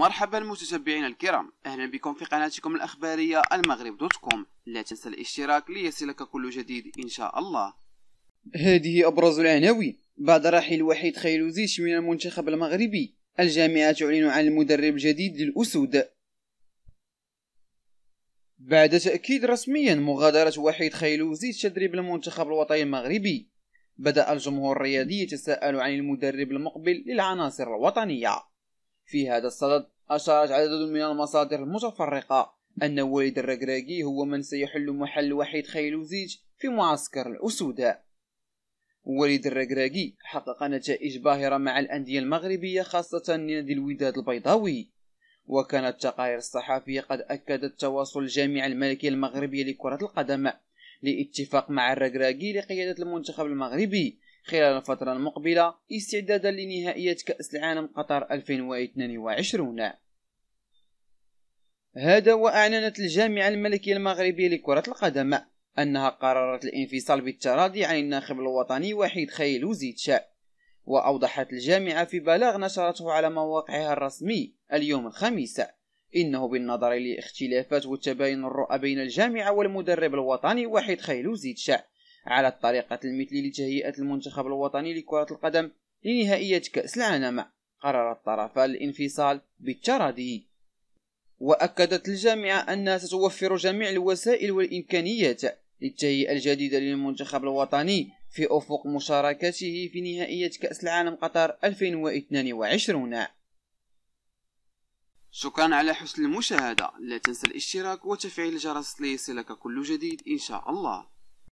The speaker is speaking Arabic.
مرحبا متتبعينا الكرام اهلا بكم في قناتكم الاخباريه المغرب دوت كوم لا تنسى الاشتراك ليصلك كل جديد ان شاء الله هذه ابرز العناوين بعد رحيل وحيد خيلوزيش من المنتخب المغربي الجامعه تعلن عن المدرب الجديد للاسود بعد تاكيد رسميا مغادره وحيد خيلوزيش تدريب المنتخب الوطني المغربي بدأ الجمهور الرياضي يتساءل عن المدرب المقبل للعناصر الوطنية في هذا الصدد أشارت عدد من المصادر المتفرقة أن والد الركراكي هو من سيحل محل وحيد خيلوزيج في معسكر الأسوداء وليد الركراكي حقق نتائج باهرة مع الأندية المغربية خاصة نادي الوداد البيضاوي وكانت التقارير الصحفية قد أكدت تواصل الجامعة الملكية المغربية لكرة القدم لاتفاق مع الركراكي لقيادة المنتخب المغربي خلال الفترة المقبلة استعدادا لنهائية كأس العالم قطر 2022 هذا وأعلنت الجامعة الملكية المغربية لكرة القدم أنها قررت الانفصال بالتراضي عن الناخب الوطني وحيد خيلو وزيتشا وأوضحت الجامعة في بلاغ نشرته على مواقعها الرسمي اليوم الخميس إنه بالنظر لاختلافات وتباين الرؤى بين الجامعة والمدرب الوطني وحيد خيلو وزيتشا على الطريقة المثلي لتهيئة المنتخب الوطني لكرة القدم لنهائية كأس العالم قرر الطرفان الانفصال بالتراضي وأكدت الجامعة أنها ستوفر جميع الوسائل والإمكانيات للتهيئة الجديدة للمنتخب الوطني في أفق مشاركته في نهائية كأس العالم قطر 2022 شكرا على حسن المشاهدة لا تنسى الاشتراك وتفعيل الجرس ليصلك كل جديد إن شاء الله